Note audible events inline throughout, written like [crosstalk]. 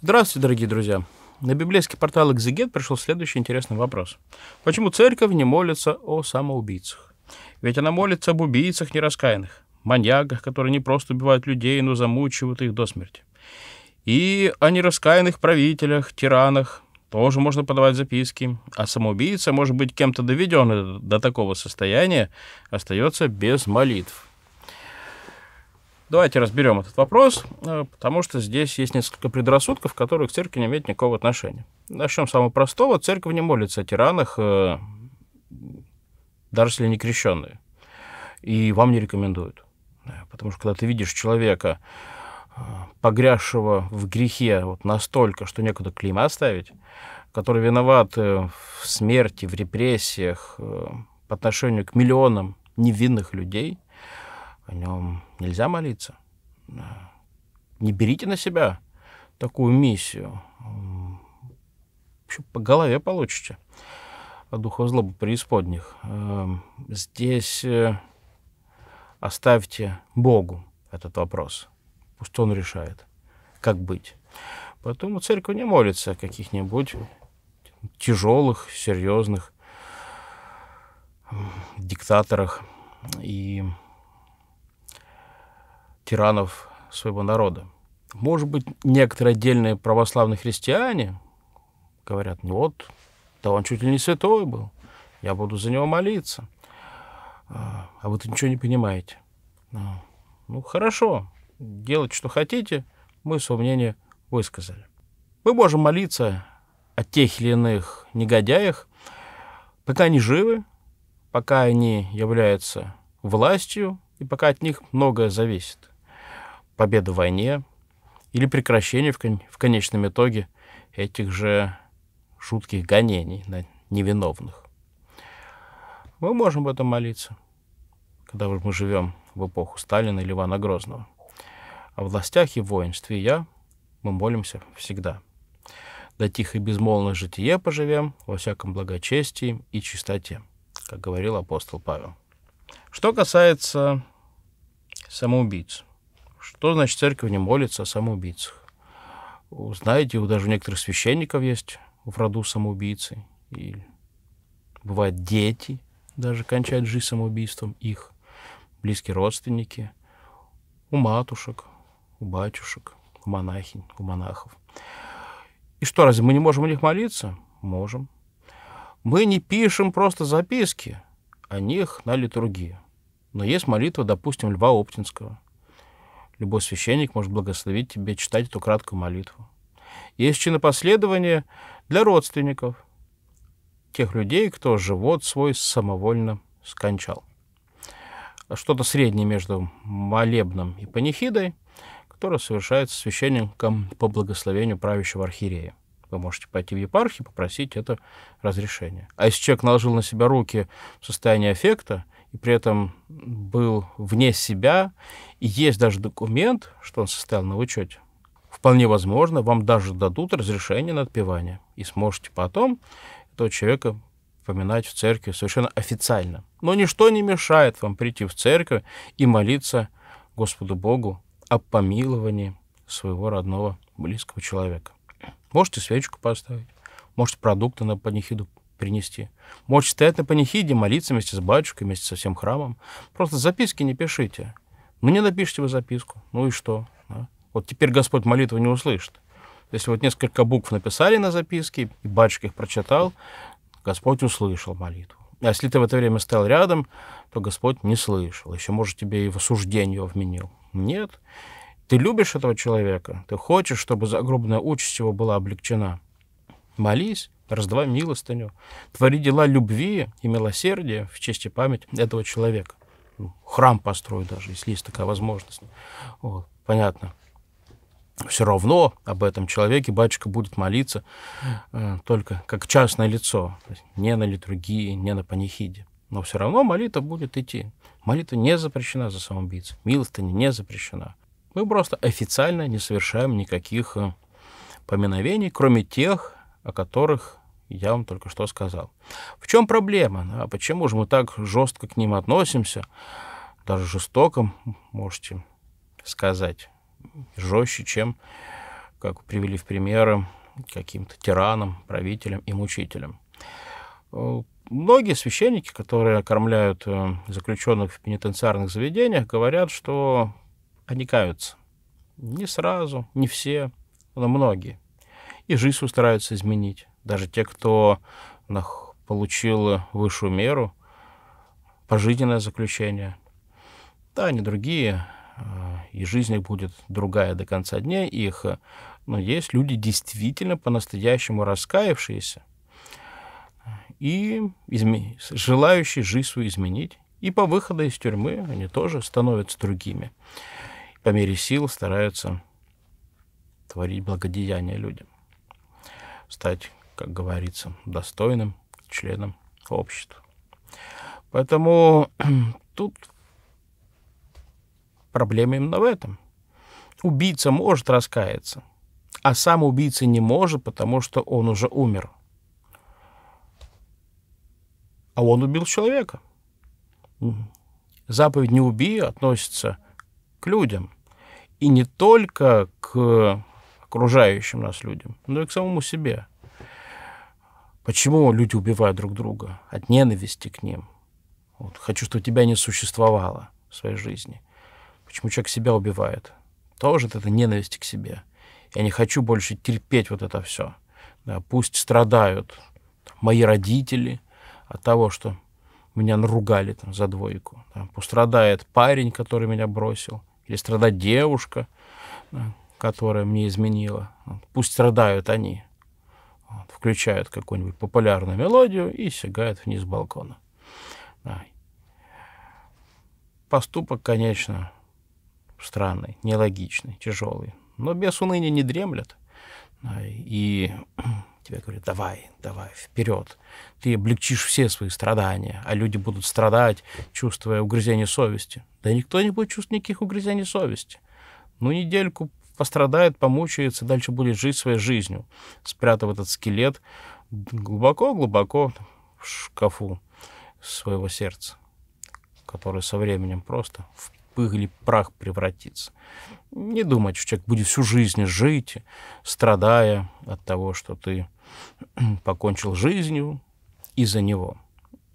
Здравствуйте, дорогие друзья! На библейский портал «Экзегет» пришел следующий интересный вопрос. Почему церковь не молится о самоубийцах? Ведь она молится об убийцах нераскаянных, маньяках, которые не просто убивают людей, но замучивают их до смерти. И о нераскаянных правителях, тиранах тоже можно подавать записки. А самоубийца, может быть, кем-то доведен до такого состояния, остается без молитв. Давайте разберем этот вопрос, э, потому что здесь есть несколько предрассудков, которые к церкви не имеют никакого отношения. Начнем с самого простого. Церковь не молится о тиранах, э, даже если они крещенные. И вам не рекомендуют. Э, потому что когда ты видишь человека, погрязшего в грехе вот настолько, что некуда клима оставить, который виноват в смерти, в репрессиях по отношению к миллионам невинных людей – о нем нельзя молиться. Э, не берите на себя такую миссию. Еще по голове получите от духов злобы преисподних. Э, здесь э, оставьте Богу этот вопрос. Пусть Он решает, как быть. Поэтому церковь не молится о каких-нибудь тяжелых, серьезных диктаторах и тиранов своего народа. Может быть, некоторые отдельные православные христиане говорят, ну вот, да он чуть ли не святой был, я буду за него молиться. А, а вы-то ничего не понимаете. А, ну, хорошо, делать, что хотите, мы свое мнение высказали. Мы можем молиться о тех или иных негодяях, пока они живы, пока они являются властью и пока от них многое зависит победа в войне или прекращение в, кон- в конечном итоге этих же жутких гонений на невиновных. Мы можем об этом молиться, когда мы живем в эпоху Сталина или Ивана Грозного. О властях и воинстве я мы молимся всегда. Да тихо и безмолвно житие поживем во всяком благочестии и чистоте, как говорил апостол Павел. Что касается самоубийц, что значит церковь не молится о самоубийцах? Знаете, у даже у некоторых священников есть в роду самоубийцы. И бывают дети, даже кончают жизнь самоубийством их, близкие родственники, у матушек, у батюшек, у монахинь, у монахов. И что, разве мы не можем у них молиться? Можем. Мы не пишем просто записки о них на литургии. Но есть молитва, допустим, Льва Оптинского – Любой священник может благословить тебе читать эту краткую молитву. Есть чинопоследование для родственников, тех людей, кто живот свой самовольно скончал. Что-то среднее между молебном и панихидой, которое совершается священником по благословению правящего архиерея. Вы можете пойти в епархию и попросить это разрешение. А если человек наложил на себя руки в состоянии аффекта – и при этом был вне себя. И есть даже документ, что он состоял на учете. Вполне возможно, вам даже дадут разрешение на отпевание. И сможете потом этого человека поминать в церкви совершенно официально. Но ничто не мешает вам прийти в церковь и молиться Господу Богу о помиловании своего родного близкого человека. Можете свечку поставить, можете продукты на панихиду принести. Можете стоять на панихиде, молиться вместе с батюшкой, вместе со всем храмом. Просто записки не пишите. Ну, не напишите вы записку. Ну и что? Да? Вот теперь Господь молитву не услышит. Если вот несколько букв написали на записке, и батюшка их прочитал, Господь услышал молитву. А если ты в это время стоял рядом, то Господь не слышал. Еще, может, тебе и в осуждение его вменил. Нет. Ты любишь этого человека, ты хочешь, чтобы загробная участь его была облегчена – молись, раздавай милостыню, твори дела любви и милосердия в честь и память этого человека. Ну, храм построй даже, если есть такая возможность. Вот, понятно. Все равно об этом человеке батюшка будет молиться э, только как частное лицо, не на литургии, не на панихиде. Но все равно молитва будет идти. Молитва не запрещена за самоубийц, милостыня не запрещена. Мы просто официально не совершаем никаких э, поминовений, кроме тех, о которых я вам только что сказал. В чем проблема? А почему же мы так жестко к ним относимся? Даже жестоком, можете сказать, жестче, чем, как привели в примеры, каким-то тиранам, правителям и мучителям. Э, многие священники, которые кормляют э, заключенных в пенитенциарных заведениях, говорят, что они каются. Не сразу, не все, но многие и жизнь стараются изменить. Даже те, кто получил высшую меру, пожизненное заключение, да, они другие, э, и жизнь их будет другая до конца дня их. Э, но есть люди действительно по-настоящему раскаявшиеся и изме... желающие жизнь свою изменить. И по выходу из тюрьмы они тоже становятся другими. По мере сил стараются творить благодеяние людям стать, как говорится, достойным членом общества. Поэтому [clears throat] тут проблема именно в этом. Убийца может раскаяться, а сам убийца не может, потому что он уже умер. А он убил человека. Заповедь «не убий относится к людям. И не только к окружающим нас людям, но и к самому себе. Почему люди убивают друг друга? От ненависти к ним. Вот, хочу, чтобы тебя не существовало в своей жизни. Почему человек себя убивает? Тоже это ненависть к себе. Я не хочу больше терпеть вот это все. Да, пусть страдают мои родители от того, что меня наругали там, за двойку. Да, пострадает парень, который меня бросил, или страдает девушка, да, которая мне изменила. Пусть страдают они. включают какую-нибудь популярную мелодию и сигают вниз с балкона. Поступок, конечно, странный, нелогичный, тяжелый. Но без уныния не дремлят, и [clears throat] тебе говорят, давай, давай, вперед. Ты облегчишь все свои страдания, а люди будут страдать, чувствуя угрызение совести. Да никто не будет чувствовать никаких угрызений совести. Ну, недельку пострадает, помучается, дальше будет жить своей жизнью, спрятав этот скелет глубоко-глубоко в шкафу своего сердца, который со временем просто в пых прах превратится. Не думать, что человек будет всю жизнь жить, страдая от того, что ты [clears throat] покончил жизнью из-за него.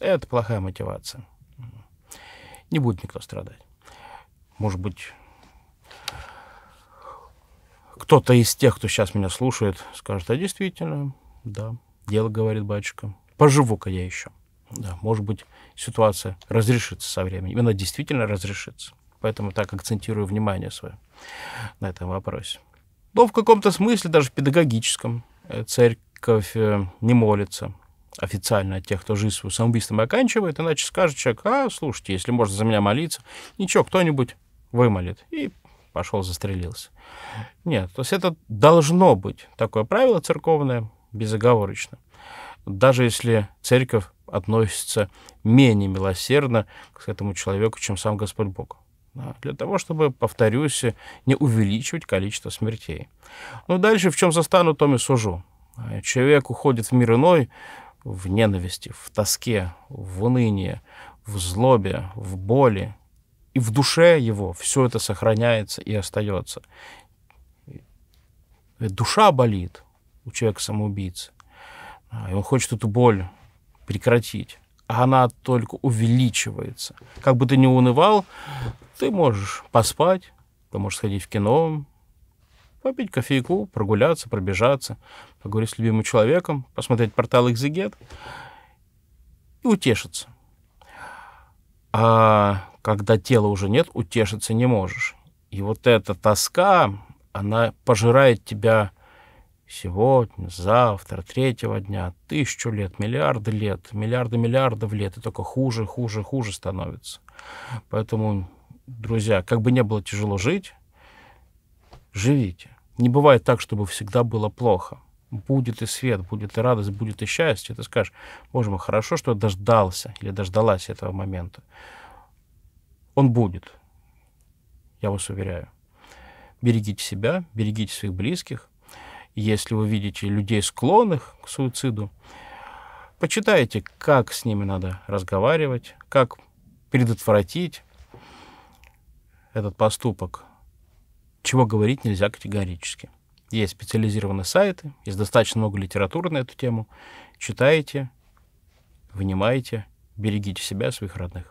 Это плохая мотивация. Не будет никто страдать. Может быть, кто-то из тех, кто сейчас меня слушает, скажет, а действительно, да, дело, говорит батюшка, поживу-ка я еще. Да, может быть, ситуация разрешится со временем. Она действительно разрешится. Поэтому так акцентирую внимание свое на этом вопросе. Но в каком-то смысле, даже в педагогическом, э, церковь э, не молится официально от тех, кто жизнь свою самоубийством оканчивает, иначе скажет человек, а, слушайте, если можно за меня молиться, ничего, кто-нибудь вымолит. И пошел, застрелился. Нет, то есть это должно быть такое правило церковное, безоговорочно. Даже если церковь относится менее милосердно к этому человеку, чем сам Господь Бог. Да, для того, чтобы, повторюсь, не увеличивать количество смертей. Ну, дальше в чем застану, том и сужу. Человек уходит в мир иной, в ненависти, в тоске, в унынии, в злобе, в боли, и в душе его все это сохраняется и остается. Душа болит у человека-самоубийцы, и а он хочет эту боль прекратить, а она только увеличивается. Как бы ты ни унывал, ты можешь поспать, ты можешь сходить в кино, попить кофейку, прогуляться, пробежаться, поговорить с любимым человеком, посмотреть портал «Экзегет» и утешиться. А когда тела уже нет, утешиться не можешь. И вот эта тоска, она пожирает тебя сегодня, завтра, третьего дня, тысячу лет, миллиарды лет, миллиарды миллиардов лет, и только хуже, хуже, хуже становится. Поэтому, друзья, как бы не было тяжело жить, живите. Не бывает так, чтобы всегда было плохо. Будет и свет, будет и радость, будет и счастье. Ты скажешь, боже мой, хорошо, что я дождался или дождалась этого момента. Он будет. Я вас уверяю. Берегите себя, берегите своих близких. Если вы видите людей, склонных к суициду, почитайте, как с ними надо разговаривать, как предотвратить этот поступок, чего говорить нельзя категорически. Есть специализированные сайты, есть достаточно много литературы на эту тему. Читайте, внимайте, берегите себя, своих родных.